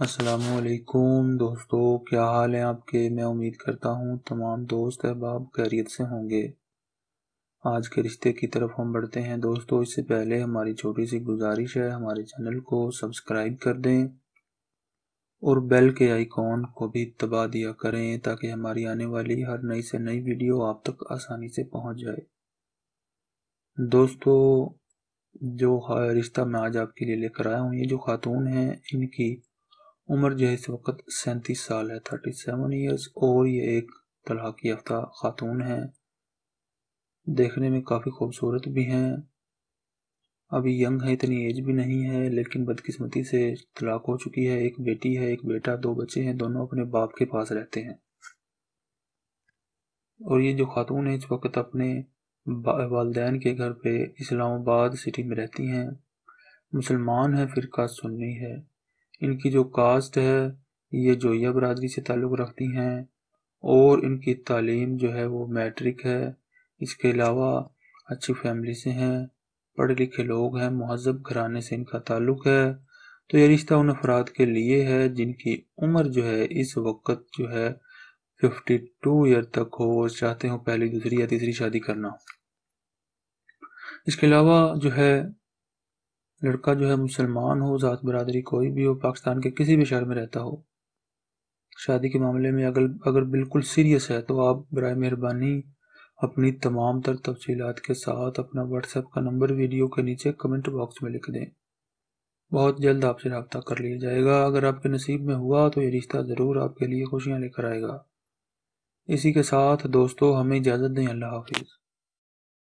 असलकुम दोस्तों क्या हाल है आपके मैं उम्मीद करता हूँ तमाम दोस्त अहबाब खैरियत से होंगे आज के रिश्ते की तरफ हम बढ़ते हैं दोस्तों इससे पहले हमारी छोटी सी गुजारिश है हमारे चैनल को सब्सक्राइब कर दें और बेल के आइकॉन को भी दबा दिया करें ताकि हमारी आने वाली हर नई से नई वीडियो आप तक आसानी से पहुँच जाए दोस्तों जो रिश्ता मैं आज आपके लिए लेकर आया हूँ ये जो खातून हैं इनकी उम्र जो है इस वक्त सैंतीस साल है थर्टी सेवन ईयर्स और ये एक तलाक़ याफ्ता ख़ातून है देखने में काफ़ी खूबसूरत भी हैं अभी यंग है इतनी एज भी नहीं है लेकिन बदकिस्मती से तलाक हो चुकी है एक बेटी है एक बेटा दो बच्चे हैं दोनों अपने बाप के पास रहते हैं और ये जो खातून है इस वक्त अपने वालदेन के घर पे इस्लामाबाद सिटी में रहती हैं मुसलमान है का सुन्नी है इनकी जो कास्ट है ये जोया बरदरी से ताल्लुक़ रखती हैं और इनकी तालीम जो है वो मैट्रिक है इसके अलावा अच्छी फैमिली से हैं पढ़े लिखे लोग हैं महजब घराने से इनका ताल्लुक़ है तो ये रिश्ता उन अफराद के लिए है जिनकी उम्र जो है इस वक्त जो है फिफ्टी टू ईयर तक हो और चाहते हो पहली दूसरी या तीसरी शादी करना इसके अलावा जो है लड़का जो है मुसलमान हो ज़ात बरदरी कोई भी हो पाकिस्तान के किसी भी शहर में रहता हो शादी के मामले में अगर अगर बिल्कुल सीरियस है तो आप बर मेहरबानी अपनी तमाम तर तफसीत के साथ अपना व्हाट्सएप का नंबर वीडियो के नीचे कमेंट बॉक्स में लिख दें बहुत जल्द आपसे रबता कर लिया जाएगा अगर आपके नसीब में हुआ तो ये रिश्ता ज़रूर आपके लिए खुशियाँ लेकर आएगा इसी के साथ दोस्तों हमें इजाज़त दें अल्लाह हाफिज़